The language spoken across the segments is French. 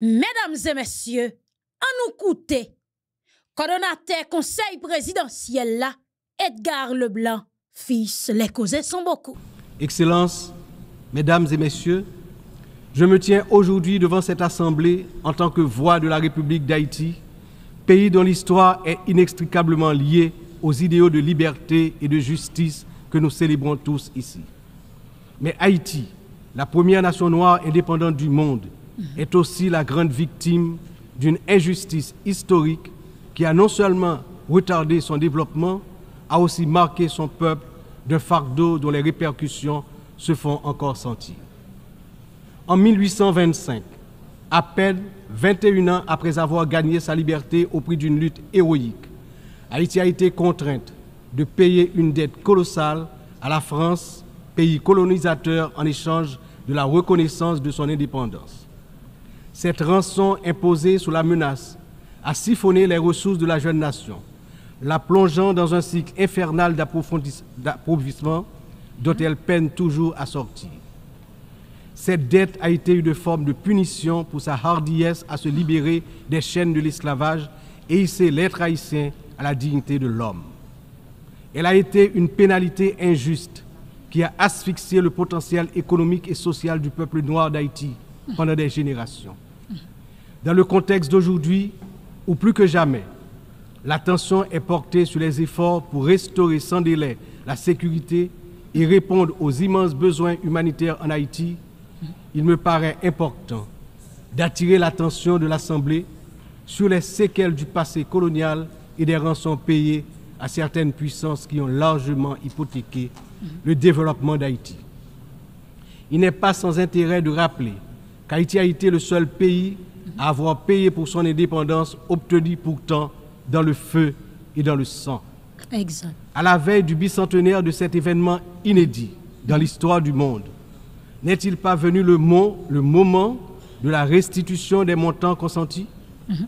Mesdames et messieurs, à nous coûter coordonnateur Conseil Présidentiel, Edgar Leblanc, fils, les causés sont beaucoup. Excellences, mesdames et messieurs, je me tiens aujourd'hui devant cette Assemblée en tant que voix de la République d'Haïti, pays dont l'histoire est inextricablement liée aux idéaux de liberté et de justice que nous célébrons tous ici. Mais Haïti, la première nation noire indépendante du monde, est aussi la grande victime d'une injustice historique qui a non seulement retardé son développement, a aussi marqué son peuple d'un fardeau dont les répercussions se font encore sentir. En 1825, à peine 21 ans après avoir gagné sa liberté au prix d'une lutte héroïque, Haïti a été contrainte de payer une dette colossale à la France, pays colonisateur, en échange de la reconnaissance de son indépendance. Cette rançon imposée sous la menace a siphonné les ressources de la jeune nation, la plongeant dans un cycle infernal d'appauvrissement dont elle peine toujours à sortir. Cette dette a été une forme de punition pour sa hardiesse à se libérer des chaînes de l'esclavage et hisser l'être haïtien à la dignité de l'homme. Elle a été une pénalité injuste qui a asphyxié le potentiel économique et social du peuple noir d'Haïti pendant des générations. Dans le contexte d'aujourd'hui, où plus que jamais, l'attention est portée sur les efforts pour restaurer sans délai la sécurité et répondre aux immenses besoins humanitaires en Haïti, il me paraît important d'attirer l'attention de l'Assemblée sur les séquelles du passé colonial et des rançons payées à certaines puissances qui ont largement hypothéqué le développement d'Haïti. Il n'est pas sans intérêt de rappeler Haïti a été le seul pays à avoir payé pour son indépendance obtenue pourtant dans le feu et dans le sang. Exact. À la veille du bicentenaire de cet événement inédit dans l'histoire du monde, n'est-il pas venu le, mot, le moment de la restitution des montants consentis mm-hmm.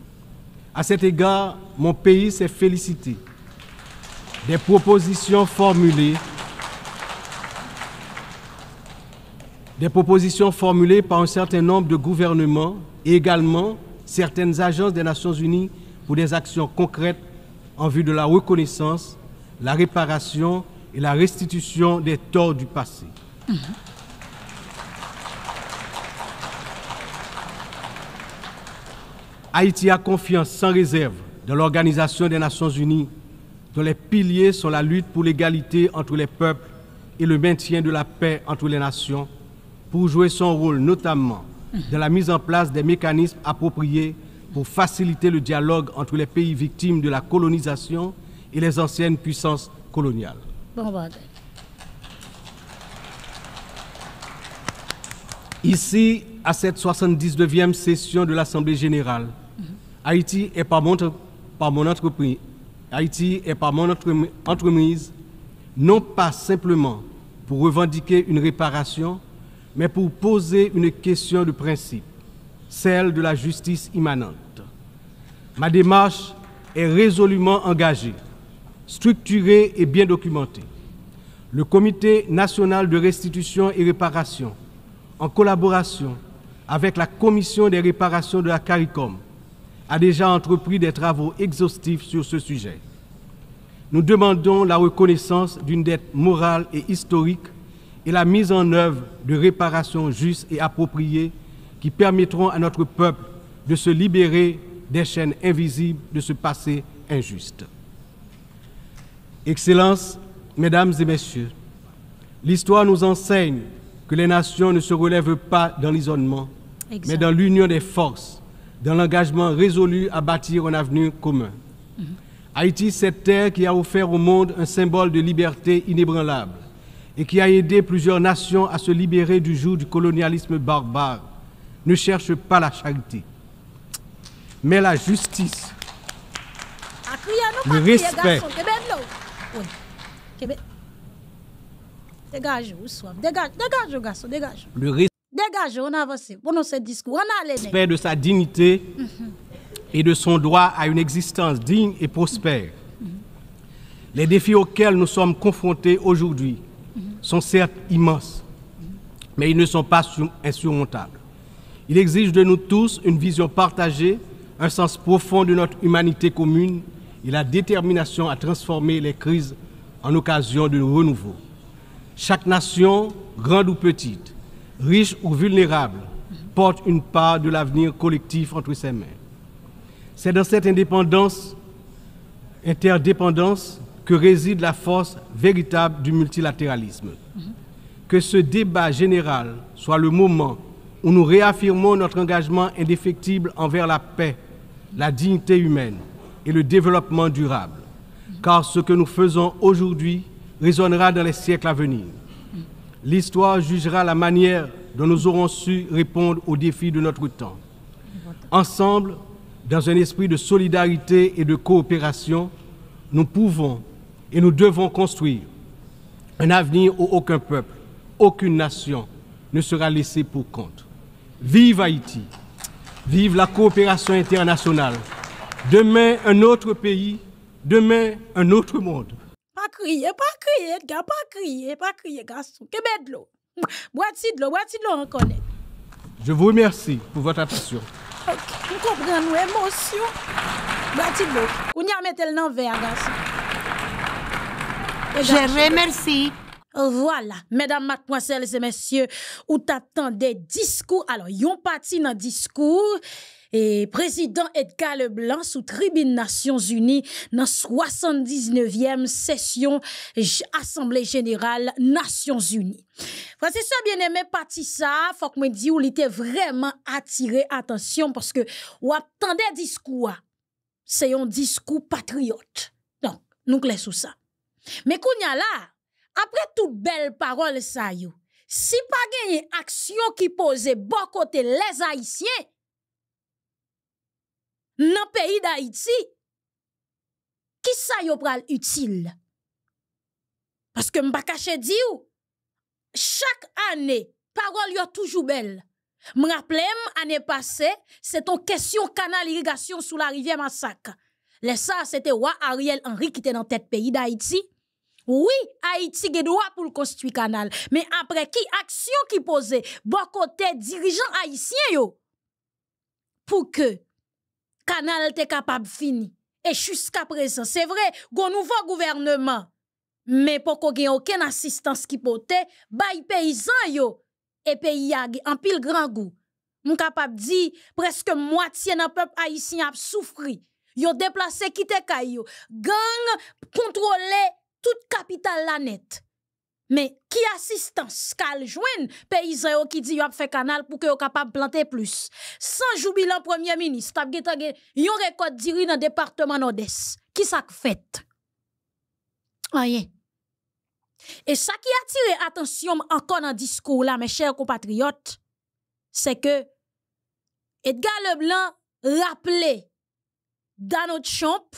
À cet égard, mon pays s'est félicité des propositions formulées des propositions formulées par un certain nombre de gouvernements et également certaines agences des Nations Unies pour des actions concrètes en vue de la reconnaissance, la réparation et la restitution des torts du passé. Mhm. Haïti a confiance sans réserve dans l'Organisation des Nations Unies, dont les piliers sont la lutte pour l'égalité entre les peuples et le maintien de la paix entre les nations, pour jouer son rôle, notamment dans la mise en place des mécanismes appropriés pour faciliter le dialogue entre les pays victimes de la colonisation et les anciennes puissances coloniales. Ici, à cette 79e session de l'Assemblée générale, Haïti est par par mon entreprise, Haïti est par mon entreprise, non pas simplement pour revendiquer une réparation, mais pour poser une question de principe, celle de la justice immanente. Ma démarche est résolument engagée, structurée et bien documentée. Le Comité national de restitution et réparation, en collaboration avec la Commission des réparations de la CARICOM, a déjà entrepris des travaux exhaustifs sur ce sujet. Nous demandons la reconnaissance d'une dette morale et historique et la mise en œuvre de réparations justes et appropriées qui permettront à notre peuple de se libérer des chaînes invisibles de ce passé injuste. Excellences, Mesdames et Messieurs, l'histoire nous enseigne que les nations ne se relèvent pas dans l'isolement, mais dans l'union des forces, dans l'engagement résolu à bâtir un avenir commun. Mhm. Haïti, cette terre qui a offert au monde un symbole de liberté inébranlable, et qui a aidé plusieurs nations à se libérer du joug du colonialisme barbare, ne cherche pas la charité, mais la justice, ah, le respect. Le on avance. Respect de sa dignité mm-hmm. et de son droit à une existence digne et prospère. Mm-hmm. Les défis auxquels nous sommes confrontés aujourd'hui sont certes immenses, mais ils ne sont pas insurmontables. Il exige de nous tous une vision partagée, un sens profond de notre humanité commune et la détermination à transformer les crises en occasion de renouveau. Chaque nation, grande ou petite, riche ou vulnérable, porte une part de l'avenir collectif entre ses mains. C'est dans cette indépendance, interdépendance, que réside la force véritable du multilatéralisme. Que ce débat général soit le moment où nous réaffirmons notre engagement indéfectible envers la paix, la dignité humaine et le développement durable. Car ce que nous faisons aujourd'hui résonnera dans les siècles à venir. L'histoire jugera la manière dont nous aurons su répondre aux défis de notre temps. Ensemble, dans un esprit de solidarité et de coopération, nous pouvons et nous devons construire un avenir où aucun peuple, aucune nation ne sera laissée pour compte. Vive Haïti, vive la coopération internationale. Demain, un autre pays, demain, un autre monde. Pas crier, pas crier, gars, pas crier, pas crier, garçon. Que de l'eau. Bois-tu de l'eau, bois-tu de l'eau, on connaît. Je vous remercie pour votre attention. Ok, nous comprenons l'émotion. émotions. de l'eau. On y a mis le nom garçon. Je remercie. Voilà, mesdames, mademoiselles et messieurs, où t'attendez discours. Alors, yon parti dans discours. Et président Edgar Leblanc sous tribune Nations Unies dans 79e session Assemblée Générale Nations Unies. Voici ça bien aimé parti ça, faut que me dise où il était vraiment attiré attention parce que ou attendait discours. C'est un discours patriote. Donc, nous laissons ça. Mais kounya après toutes belle parole ça si pas gagne action qui pose bon côté les haïtiens dans pays d'Haïti, qui ça yo utile? Parce que m'pa caché di chaque année, parole yo toujours belle. rappelle, année passée, c'est une question canal irrigation sous la rivière Massac. Le ça, c'était roi Ariel Henry qui était dans tête pays d'Haïti. Oui, Haïti a droit pour le canal. Mais après qui action qui posait, bon côté dirigeant haïtien pour que canal soit capable fini. Et jusqu'à présent, c'est vrai, un nouveau gouvernement, mais pour n'y ait aucune assistance qui potait, bay paysan yo, et pays en pile grand goût. suis capable de dire presque moitié d'un peuple haïtien a souffert ont déplacé, quitté Kayo. Gang contrôlé toute capitale la net. Mais qui assistance kal pays paysan qui dit a fait canal pour que yon capable planter plus. Sans jubilant premier ministre, t'a getage yon record diri dans département Nord-Est. Qui ça fait Aye. Et ça qui a attire attention encore dans discours là mes chers compatriotes, c'est que Edgar Leblanc rappelait dans notre champ,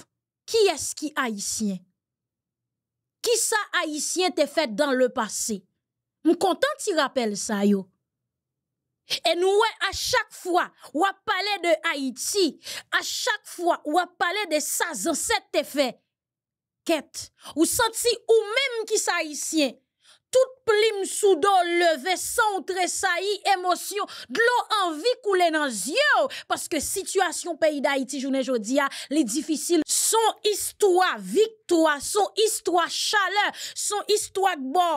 qui est-ce qui haïtien? Qui ça haïtien t'a fait dans le passé? Je content tu rappelle ça, Et nous, à chaque fois, ou parlons de Haïti, à chaque fois, ou parler de ça, ancêtres cet fait. Quête. Ou senti ou même qui ça haïtien? tout plim sou do leve, son tre sa yi emosyon, dlo anvi koule nan zyo, paske situasyon peyi da Haiti, jounen jodi ya, li difisil, son istwa, viktwa, son istwa chale, son istwa k bo,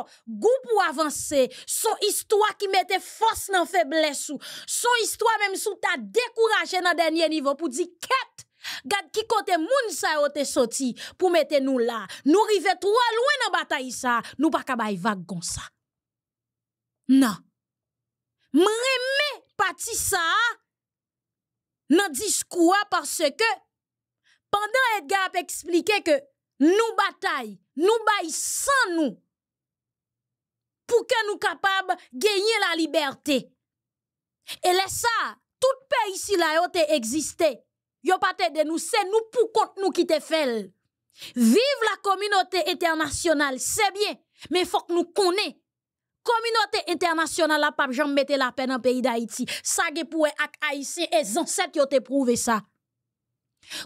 goun pou avanse, son istwa ki mette fos nan feble sou, son istwa menm sou ta dekouraje nan denye nivou, pou di ket, Gade qui côté moun sa yo te sorti pour mettre nous là. Nous rive trop loin dans bataille ça, nous pas capable vague comme ça. Non. M'remé parti ça nan discours parce que pendant Edgar a expliqué que nous bataille, nous bail sans nous pour que nous capables gagner la liberté. Et là ça, tout pays ici là yo existé. Yo pa te denou, se nou pou kont nou ki te fel. Viv la kominote internasyonal, se bien, men fok nou konen. Kominote internasyonal apap jan mette la pen an peyi da iti. Sa ge pou e ak a isi, e zanset yo te prouve sa.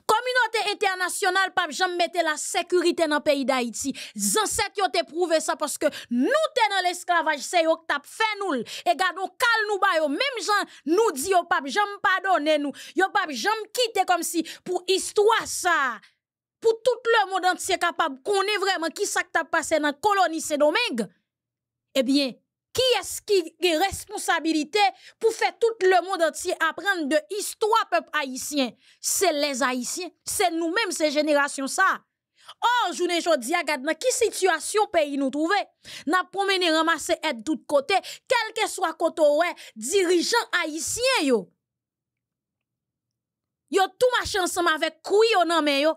Communauté internationale pas Jean mettre la sécurité dans le pays d'Haïti. Les yo te prouvé ça parce que nous t'es dans l'esclavage, c'est yo tap fait nous. Et gardon cal nous ba yo, même gens nous dit yo pas jamais pardonner nous. Yo pas quitter comme si pour histoire ça. Pour tout le monde entier capable qu'on est vraiment qui ça t'a passé dans la colonie Saint-Domingue. Eh bien, qui est-ce qui a responsabilité pour faire tout le monde entier apprendre de l'histoire peuple haïtien C'est les haïtiens, c'est nous-mêmes, ces générations ça. Or, je ne dis pas, dans quelle situation pays nous trouvons Nous promenons ramasser aide de tous côtés, quel que soit côté dirigeant haïtien. Yo. Yo tout m'a ensemble avec couille au nom yo.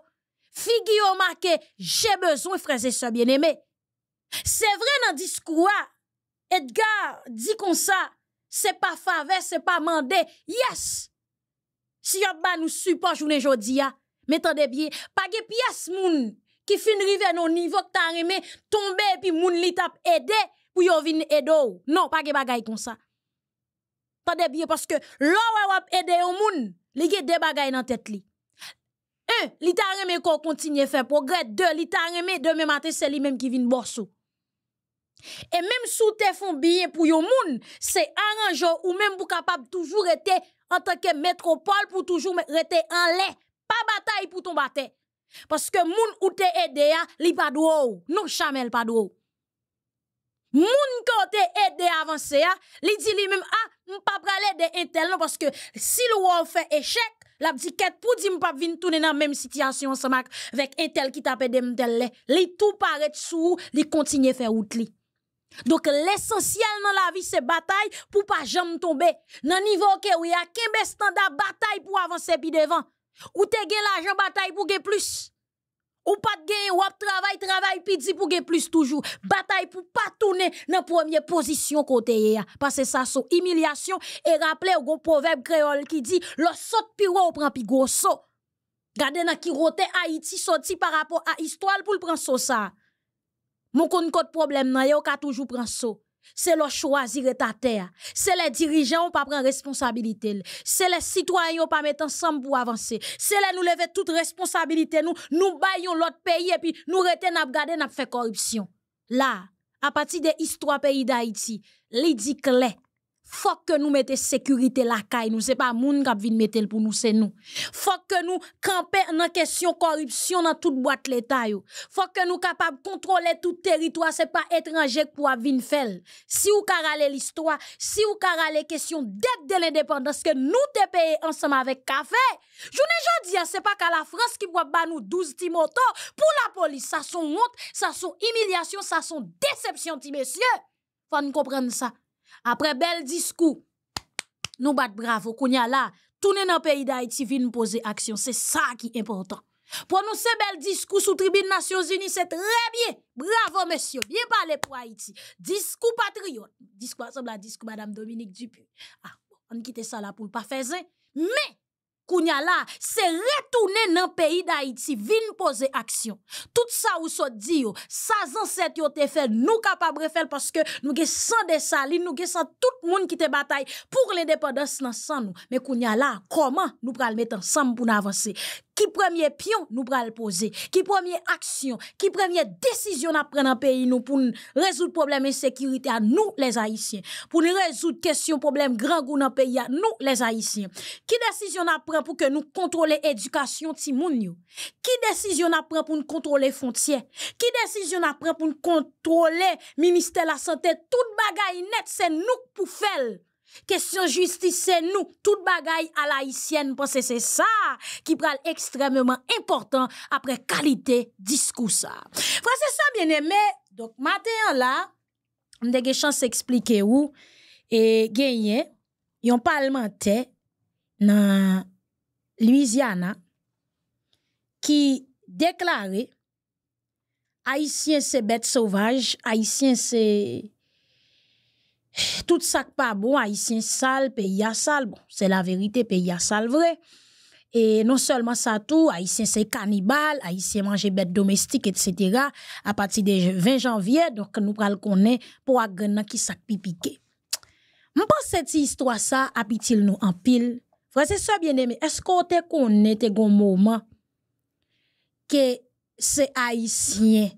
Figure marqué, j'ai besoin frères et sœurs bien-aimés. C'est vrai dans le discours Edgar di kon sa, se pa fave, se pa mande, yes! Si yon ban nou su pa jounen jodi ya, me tadebye. Page piyes moun ki fin rive nou nivok tan reme, tombe pi moun li tap ede pou yon vin edou. Non, page bagay kon sa. Tadebye, paske lor wap ede yon moun, li ge debagay nan tete li. Un, li tan reme kon kontinye fe progred. De, li tan reme deme maten seli menm ki vin boso. Et même sous tes un bien pour les gens, c'est arrangeant ou même pour capable toujours être en tant que métropole pour toujours rester en l'air. Pas bataille pour ton bataille. Parce que moun ou te aidé ya, li pas ne Non, chamel pas Les Moun qui te aidé avancer ils li dit lui même, ah, pas prale de intel non, parce que si le fait échec, la petite quête pour dire pas vin tourner dans même situation ensemble avec intel qui tape de m'tel li tout paraît sous, li continue faire li. Donc l'essentiel dans la vie c'est bataille pour pas jamais tomber. Nan niveau que y a kembe standard bataille pour avancer puis devant. Ou te gen l'argent bataille pour gagner plus. Ou pas de gain ou travail, travail, puis dit pour gagner plus toujours. Bataille pour pas tourner dans première position côté Parce que ça, c'est humiliation. Et rappelez, au proverbe créole qui dit, le saut piro, on prend plus gros saut. Gardez dans qui rote Haïti sorti par rapport à histoire pour le prendre ça. Mon kon kote problème nan yo ka toujours pran so. C'est le choisir ta terre. C'est les dirigeants pas prendre responsabilité. C'est les citoyens pas mettre ensemble pour avancer. C'est les nous lever toute responsabilité nous nous baillons l'autre pays et puis nous rete à garder n'a fait corruption. Là, à partir des histoires pays d'Haïti, les dit faut que nous mettez sécurité la caille nous c'est pas moun qui vient mettre pour nous c'est nous faut que nous camper dans question corruption dans toute boîte l'état faut que nous capable contrôler tout territoire c'est pas étranger pour venir faire si ou carale l'histoire si ou carale question dette de l'indépendance que nous te payer ensemble avec café journée jodi hein, c'est pas qu'à la France qui boit pas nous 12 timoto pour la police ça sont honte ça sont humiliation ça sont déception ti messieurs faut nous comprendre ça après bel discours, nous bat bravo. Kounya là, tourner dans le pays d'Haïti, vient poser action. C'est ça qui est important. Pour nous, bel discours sous tribune Nations Unies, c'est très bien. Bravo, monsieur. Bien parlé pour Haïti. Discours patriote. Discours, à discours Madame Dominique Dupuy Ah, on quitte ça là pour pas faire. Mais, Kounya la se retoune nan peyi da iti, vin pose aksyon. Tout sa ou so di yo, sa zanset yo te fel, nou kapabre fel, paske nou ge san desali, nou ge san tout moun ki te batay, pou le depodans nan san nou. Men kounya la, koman nou pral met ansam pou nan avanse? Ki premye pyon nou pral pose, ki premye aksyon, ki premye desisyon apren nan peyi nou pou nou rezout probleme ensekirite a nou les haisyen. Pou nou rezout kesyon probleme gran goun nan peyi a nou les haisyen. Ki desisyon apren pou ke nou kontrole edukasyon ti moun yo. Ki desisyon apren pou nou kontrole fontye, ki desisyon apren pou nou kontrole minister la sante, tout bagay net se nou pou fel. Question justice, c'est nous. Tout bagaille à la haïtienne, parce que c'est ça qui prend extrêmement important après qualité discours ça. c'est ça, bien aimé. Donc, matin là, on a des chance d'expliquer où et gagné yon parlementaire dans Louisiana qui déclarait Haïtien c'est bête sauvage, Haïtien c'est tout ça pas bon, haïtien sale, pays à sale, bon, c'est la vérité, pays à sale vrai. Et non seulement ça tout, haïtien c'est cannibale, haïtien mange bêtes domestiques, etc. À partir du 20 janvier, donc nous qu'on est pour agrenan qui sac pipiqué. que cette histoire ça, habit-il nous en pile. Frère, c'est ça bien aimé. Est-ce qu'on te connaît te un moment que c'est haïtien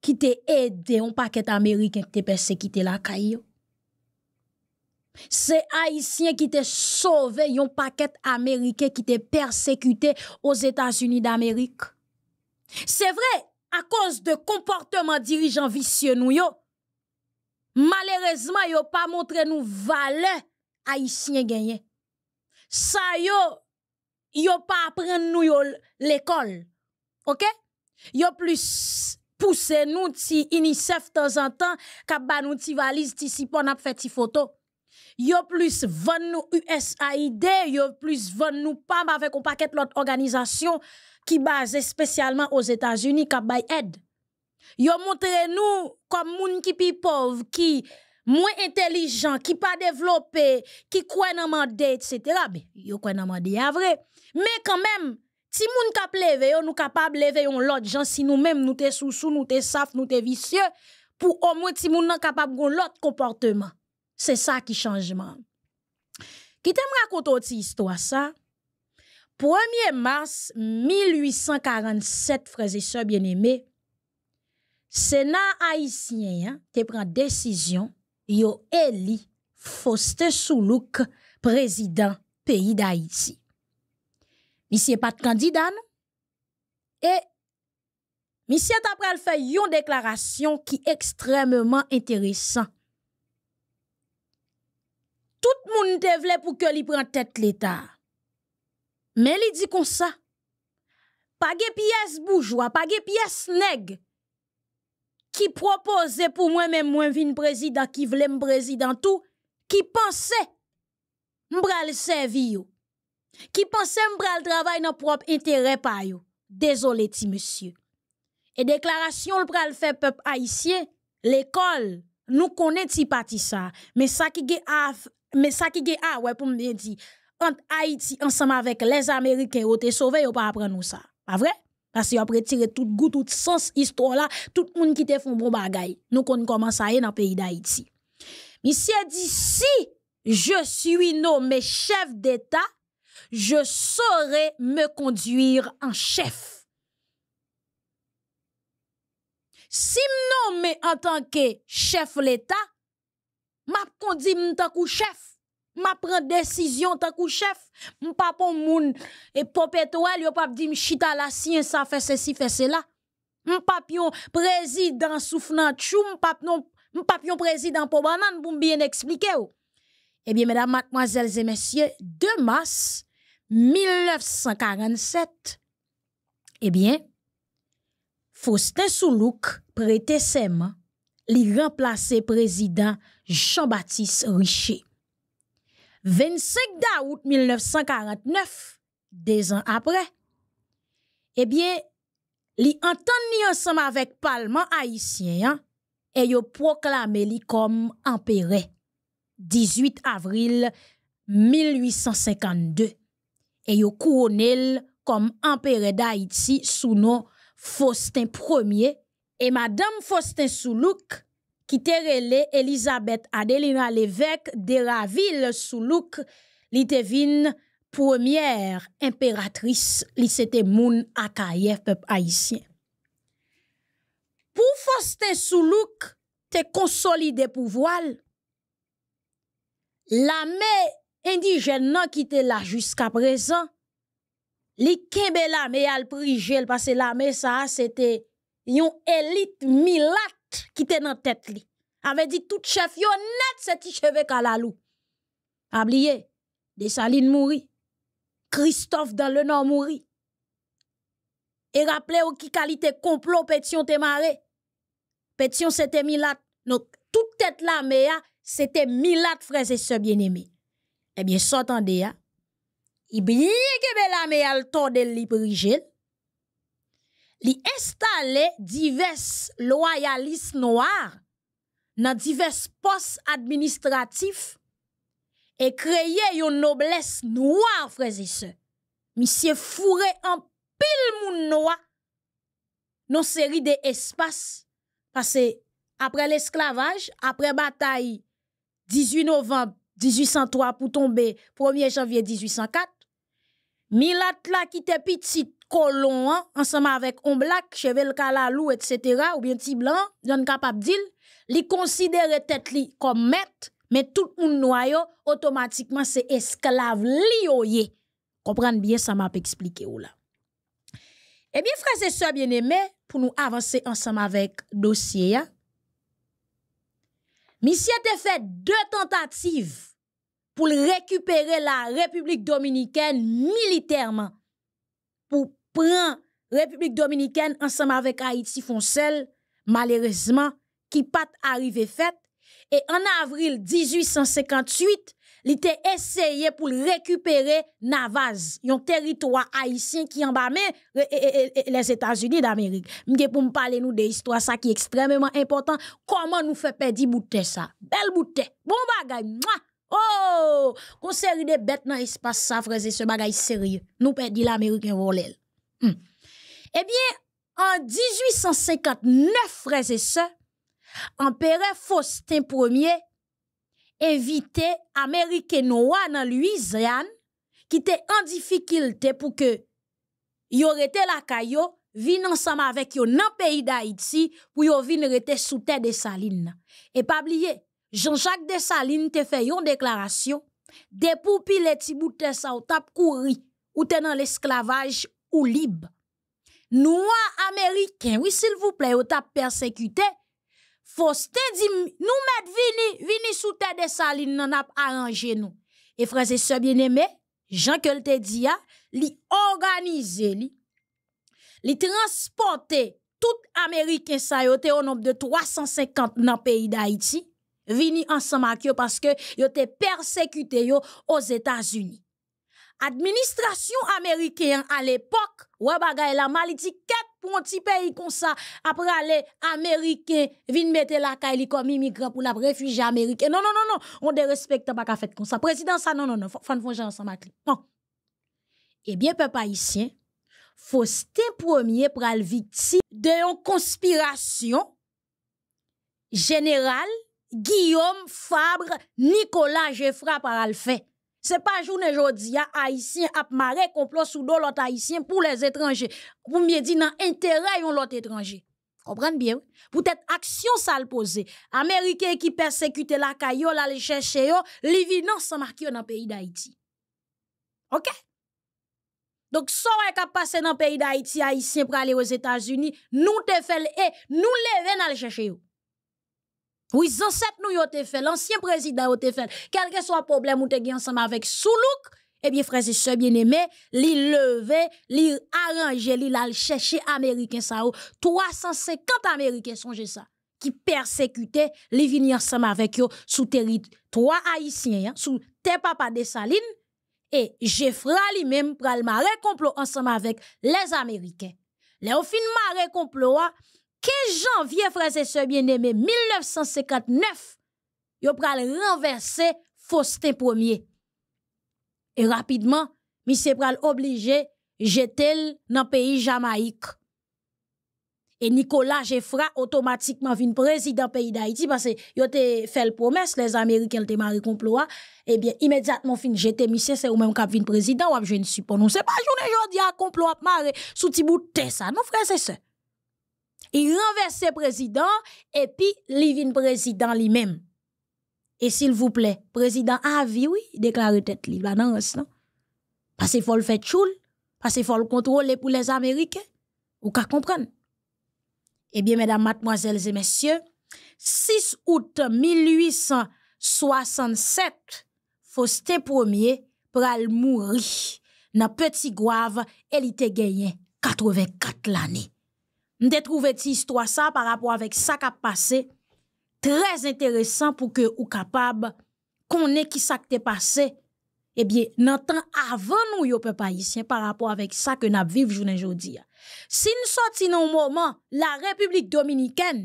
qui t'a aidé un paquet américain qui t'a persécuté la caillou? C'est Haïtien qui ont sauvé yon paquet américain qui t'est persécuté aux États-Unis d'Amérique. C'est vrai, à cause de comportement dirigeants vicieux nous yo, malheureusement yo pas montré nous valeur Haïtien gagné. Ça ils yo pas apprendre nous l'école. OK ont plus pousser nous ti de temps en temps, qu'à nous ti valise, ti si faire fait ti photo yo plus vendre nous USAID, yo plus vendre nous PAM avec un paquet l'autre organisation qui basée spécialement aux États-Unis qui bay aide. Yo montre nous comme moun qui pi pauvre, qui moins intelligent, qui pas développé, qui croit dans mandé etc. Mais yo croit dans mandé c'est vrai. Mais quand même Si moun kap leve yo, nous capable leve yon lot gens. si nous-mêmes, nous sommes sous nous te saf, nous te vicieux pour au moins ti moun nan capable goun lot comportement. C'est ça qui changement. Qui t'aime raconter cette histoire, ça? 1er mars 1847, et sœurs bien Sénat haïtien hein, te prend président yo eli foste Soulouk, président pays pays d'Haïti. Haiti. pas candidat, non? Et, et après il fait une déclaration qui est extrêmement tout le monde te pour que lui prenne tête l'État. Mais il dit comme ça. Pas de pièces bourgeois, pas de pièces neg qui proposait pour moi-même, moi, moi président, qui voulait me président tout, qui pensait m'bral servir Qui pensait le travail dans propre intérêt Désolé, ti monsieur. Et déclaration le le fait peuple haïtien, l'école, nous connaît ti tout ça. Mais ça qui ge mais ça qui est ah ouais pour me dire entre Haïti ensemble avec les Américains ont été sauvés, on pas apprendre nous ça. Pas vrai Parce vous avez retiré tout goût, tout sens histoire là, tout le monde qui te font bon bagaille. Nous on commence à aller dans le pays d'Haïti. Monsieur dit si je suis nommé chef d'État, je saurai me conduire en chef. Si me nommé en tant que chef l'État, m'a conduit tant que chef m'a prend décision tant kou chef m'pa papon moun e et popétoel yo pas di me chita la science ça fait ceci fait cela m'pa pion président soufflant chou Mpapion non m'pa président pour banane pour bien expliquer ou eh bien mesdames mademoiselles et messieurs 2 mars 1947 eh bien Faustin Soulouk prête serment li remplace président Jean-Baptiste Richer. 25 août 1949, ans après, après, eh bien, li entend ni avec le Parlement haïtien hein, et yo proclame li comme 18 avril 1852, et yo kounel comme empereur d'Haïti sous nom Faustin Ier et Madame Faustin Soulouk, qui terrelait Elisabeth Adelina l'évêque de Raville Soulouk, l'itevine première impératrice, li c'était Moun peuple haïtien. Pour Faustin Soulouk, te consolider pouvoir, l'armée indigène qui était là jusqu'à présent, li kembe l'armée al le parce que l'armée ça, c'était une élite milate qui était dans tête li. Avait dit tout chef yo net se ti cheve kalalou. Ablié, Saline mouri. Christophe dans le nord mouri. Et rappelez ou qui qualité complot pétion te maré. Pétion c'était milate. Donc toute tête là mais c'était milate frères et sœurs bien-aimés. Eh bien s'entendez ya. Il bien que la mais tordel li li installé divers loyalistes noirs dans divers administratifs et et une noblesse noire frères et sœurs. un pile en pil moun une série série Parce que après l'esclavage, après la bataille 18 novembre 1803 pour tomber 1er janvier 1804, milat la qui Colon, hein, ensemble avec on Black chevel kalalou, etc., ou bien ti blanc yon capable dil, li konsidere comme li mais mais tout moun noyo, automatiquement c'est esclave li oye. bien ça m'a expliqué. ou là. Eh frères et sœurs bien aimés pour nous pour nous avec ensemble avec dossier, te deux fait deux tentatives pour la République dominicaine militairement, pour République Dominicaine ensemble avec haïti Haïti fonsel, malheureusement qui pas arrive faite. Et en avril 1858, il essayé pour pour récupérer Navaz, yon territoire haïtien qui en les états unis d'Amérique. Je pour vous parler nou de ça qui est extrêmement important, Comment nous fait perdre ça ça? Belle bouté! bon bagay, oh, Qu'on seri de dans dans l'espace, ça, c'est ce bagay sérieux. Nous, perdons l'Amérique en Hmm. Eh bien, en 1859 frères et sœurs, Empereur Faustin Ier evite Amerikenoa dans Louisiane qui était en difficulté, pour que y été la yo vin ensemble avec yo nan pour da Haiti pou yo vin rete de Saline. Et pas oublier, Jean-Jacques Saline te fait une déclaration, des le les tibouté sa ou tap kouri ou te dans l'esclavage ou libre. Noirs américains, oui, s'il vous plaît, ou t'a persécuté. faut dit, nous met vini, vini sous tête de nous avons arrangé. nous. Et et et bien-aimés, Jean-Claude lte l'a organisé, li organiser li, li transporte tout américain sayote au nombre de 350 dans le pays d'Haïti, vini ensemble avec parce que yo te persécuté yo aux états unis administration américaine à l'époque, ouais bagay la mal pour un petit pays comme ça, après aller américain, viennent mettre la caille comme immigrant pour la réfugié américain. Non, non, non, non, on ne respecte pas qu'à faire comme ça. Président, ça, non, non, non, faut ma ensemble Non. Eh bien, peuple haïtien, Faustin pour la victime d'une conspiration générale Guillaume Fabre Nicolas Geffra par le fait. Ce n'est pas jour et jour, il y a Haïtien à marrer complot sous l'autre Haïtien pour les étrangers. Vous mieux dire, dans l'intérêt de l'autre étranger. Comprenez bien. Peut-être action ça le Les Américains qui persécutent la caillou, aller chercher, les vivants sont marquées dans le pays d'Haïti. OK Donc, ça vous va passer dans le pays d'Haïti, Haïtien pour aller aux États-Unis. Nous te fait et eh, nous à le chercher. Oui, ancêtres nous ont fait, l'ancien président ont fait, quel que soit le problème ou te ensemble avec Soulouk, eh bien, frères et sœurs bien-aimés, li levé, li arrangé, li la chercher Américain ça, 350 Américains, songez ça, qui persécutaient, li vini ensemble avec eux sous territoire haïtien, hein, sous tes papa des salines, et Jeffra lui-même pral maré complot ensemble avec les Américains. Le fin maré complot, hein, 15 janvier, frère, et sœurs bien-aimés, 1959, yo pral renverser Faustin Ier. Et rapidement, monsieur pral obligé jeter dans pays Jamaïque. Et Nicolas Geffra automatiquement vin président pays d'Haïti parce que yo fait le promesse les Américains te mari complot et hein. eh bien immédiatement fin jeter monsieur c'est ou même qu'a vin président ou ap ne supporte. Non c'est pas journée aujourd'hui a complot ap sous tiboute. bout ça non frères et sœurs. Il renverse le président et puis il président lui-même. Et s'il vous plaît, président a vie, oui, déclare tête Non, non. Parce qu'il faut le faire choule, parce qu'il faut le contrôler pour les Américains. Ou comprenez comprendre. Eh bien, mesdames, mademoiselles et messieurs, 6 août 1867, Fausté premier pral mourir dans Petit gouave et il était gagné 84 l'année. N te trouveti histwa sa par rapor avèk sa kap pase, trez enteresan pou ke ou kapab konen ki sa kte pase, ebyen nan tan avan nou yo pe payisyen par rapor avèk sa ke nap viv jounen joudi ya. Si nou soti nou mouman la Republik Dominikèn,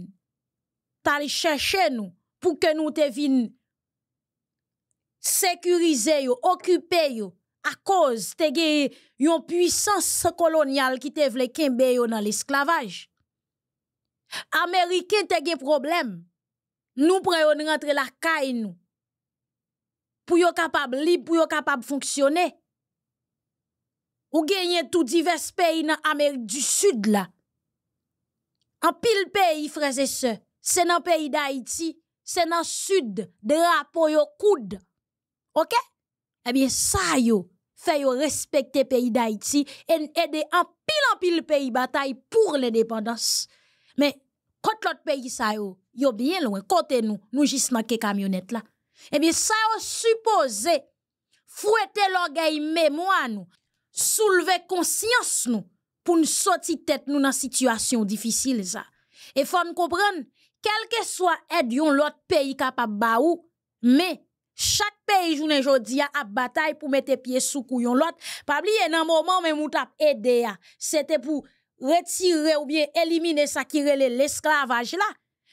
ta li chèche nou pou ke nou te vin sekurize yo, okupe yo, à cause te gen yon puissance coloniale qui te vle kembe yon dans l'esclavage. Américain te gen problème. Nous prenons rentrer la caille nous. Pour yo capable libre, pour yo capable fonctionner. Ou genyen tout divers pays dans l'Amérique du Sud là, en pile pays frères se, nan pays d'haïti d'Haïti, se nan Sud, drapo yo koud. Ok? Eh bien, ça, yo, faire respecter pays d'Haïti et aider en pile en pile pays bataille pour l'indépendance. Mais quand l'autre pays ça yo, yo bien loin côté nous, nous juste dans camionnette là. Eh bien ça a supposé fouetter l'orgueil mémoire nous, soulever conscience nous pour nous sortir tête nous dans situation difficile ça. Et faut comprendre quel que soit aide yon l'autre pays capable bah, ou mais chaque pays journée jodi a bataille pour mettre pied sous couillon l'autre. Pas oublier un moment mais ou t'a aider ah, c'était pour retirer ou bien éliminer ça qui l'esclavage là.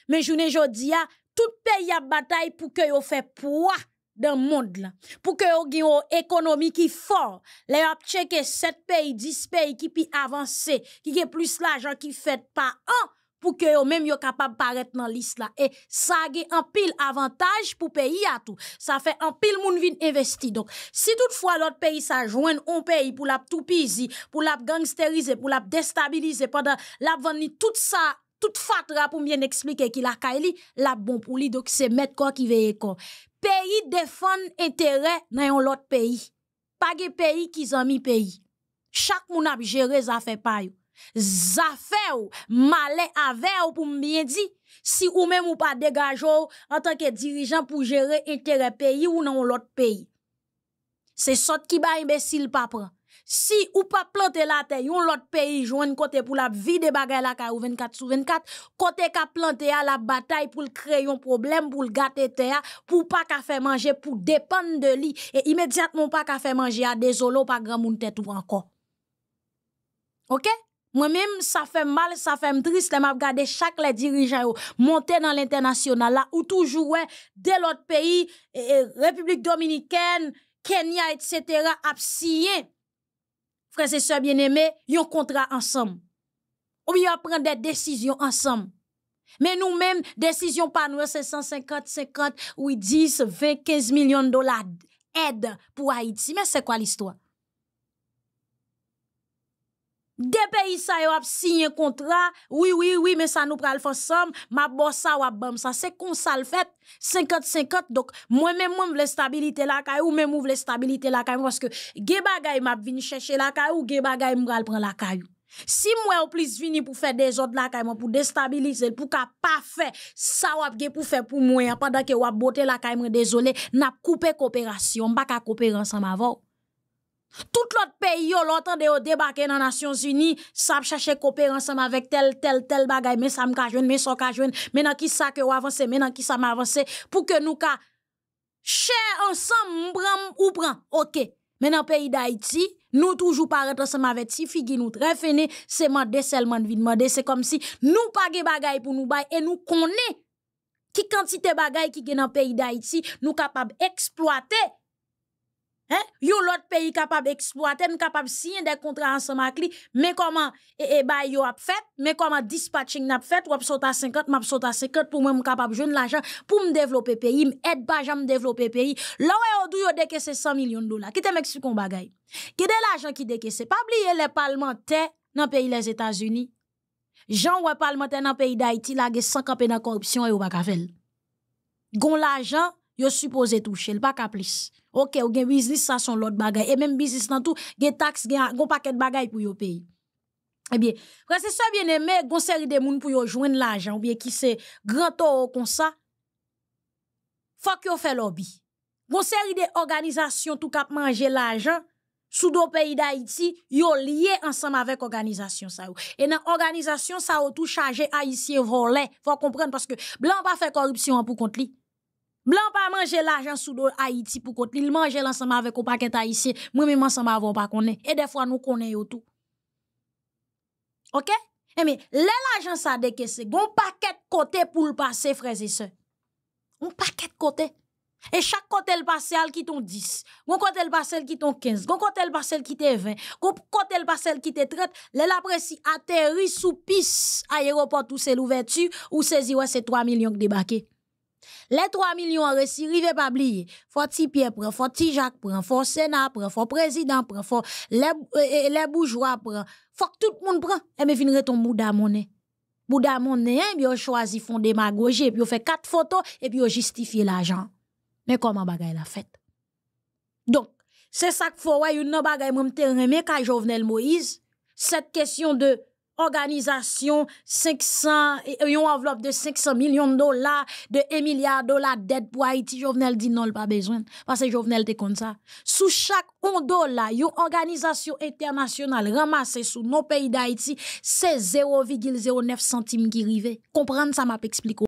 Mais journée jodi a ah, tout pays a bataille pour que yo fait poids dans le monde là pour que yo une économie qui fort les a checker 7 pays 10 pays qui puis avancer qui ont plus l'argent qui fait pas un. pou ke yo menm yo kapab paret nan list la. E sa ge an pil avantaj pou peyi atou. Sa fe an pil moun vin investi. Si tout fwa lot peyi sa jwen on peyi pou lap toupizi, pou lap gangsterize, pou lap destabilize, padan lap veni tout sa, tout fatra pou mwen eksplike ki lakay e li, lap bon pou li do ki se met kon ki veye kon. Peyi defan entere nan yon lot peyi. Page peyi ki zanmi peyi. Chak moun ap jere zafen payou. zafè ou, malè avè ou pour m'y di, si ou même ou pas dégage en tant que dirigeant pour gérer intérêt pays ou non l'autre pays c'est sot qui ba imbécile pa Si ou pas plante la terre yon l'autre pays jouen côté pou la vide bagay la ka ou 24 sur 24, côté ka plante à la bataille pour le un problème, problème pou l gate te pour pou pa ka fe manje, pou de lui et immédiatement pa ka fe manje à desolo pa grand moun te ou encore Ok? Moi-même, ça fait mal, ça fait triste, m'a regarde chaque les dirigeants monter dans l'international là où toujours ouais, dès l'autre pays, République dominicaine, Kenya etc. a signé frères et sœurs bien-aimés, un contrat ensemble. Ou bien prendre des décisions ensemble. Mais nous-mêmes, décision par nous, c'est 150, 50, ou 10, 20, 15 millions de dollars aide pour Haïti. Mais c'est quoi l'histoire? De peyi sa yo ap sinye kontra, oui, oui, oui, men sa nou pral fonsom, ma bò sa wap bòm sa. Se kon sa l fèt, 50-50, dok mwen men moun vle stabilite lakay, ou men moun vle stabilite lakay, mwanske ge bagay mwap vini chèche lakay, ou ge bagay mwal pran lakay. Si mwen ou plis vini pou fè desot lakay, mwen pou destabilize, pou ka pa fè sa wap ge pou fè pou mwen, apandan ke wap bote lakay, mwen dezolè, nap koupè kooperasyon, baka kooperansan ma vòk. Tout l'autre pays, yo, temps de débarquer dans les Nations Unies, ça chercher coopérer ensemble avec tel, tel, tel bagay, mais ça m'a mais ça m'a mais dans qui ça que avance, mais dans qui ça m'a avancé, pour que nous ka, cher ensemble, pran ou prendre, ok. Mais dans le pays d'Haïti, nous toujours pas ensemble avec si figi nous très fini, c'est ma seulement de demander, c'est comme si nous pas de bagay pour nous bailler et nous connaît qui quantité bagay qui gen dans le pays d'Haïti, nous capable exploiter Hein? Yon l'autre pays capable d'exploiter, capable de signer des contrats ensemble avec lui, mais comment et, et bah a fait, mais comment dispatching n'a fait, ou saute à 50, m'a saute à 50 pour moi capable de l'argent pour me développer pays, m'aide pas jamais développer pays. Là oh, où yo dès que 100 millions de dollars. Qui te m'explique un bagay? Qui de l'argent qui dès que c'est pas oublier les parlementaires dans pays les États-Unis. Jean ou parlementaire dans pays d'Haïti la gen 100 campé dans corruption et ou pas Gon l'argent, yo supposé toucher, le pas plus. OK, ou gen business ça son l'autre bagay et même business dans tout gen taxe gen gon paquet bagay pour yo payer. Eh bien, c'est ça bien aimé, gon série de moun pour yo joindre l'argent ou bien qui c'est grand taux comme ça. Faut que yo fait lobby. Gon série de organisations tout kap manje l'argent sous do pays d'Haïti, yo lié ensemble avec organisation ça Et dans organisation ça tout chargé haïtien volé. Faut comprendre parce que blanc pas fait corruption pour compte li. Blan pa manje l'argent sou do Haiti pou kote. Il mange l'ensemble avec même paquet haïtien. Moi-même, ensemble avon pa Et Et des fois, nous connaissons tout. Ok? E mi, lè l'ajan de deke se. Gon paket kote pou Un paquet de Gon Et kote. Et chaque kote passe al ki ton 10. Gon kote passe al ki ton 15. Gon kote passe al ki te 20. Un kote passe al ki te 30. Lè la presi atterrit sou piste aéroport ou se l'ouvertu ou se où c'est 3 millions qui débarqués. Les 3 millions en récit, rive pas oublier. Faut ti Pierre prend, faut ti Jacques prend, faut Sénat prend, faut président prend, faut les, euh, euh, les bourgeois prend. Faut que tout le monde prend. Et eh, mais finir ton bouda monnaie. Bouda monnaie, bien hein, on choisi fond démagogie, puis on fait quatre photos, et puis on justifie l'argent. Mais comment bagaille la fête? Donc, c'est ça qu'il faut, ouais, une bagaille, moi, me mais qu'à Jovenel Moïse. Cette question de organisation 500 yon enveloppe de 500 millions de dollars de 1 milliard de dollars dette pour Haïti Jovenel dit non pas besoin parce que Jovenel était comme ça sous chaque 1 dollar yon organisation internationale ramassée sous nos pays d'Haïti c'est 0,09 centimes qui rivait comprendre ça m'a expliqué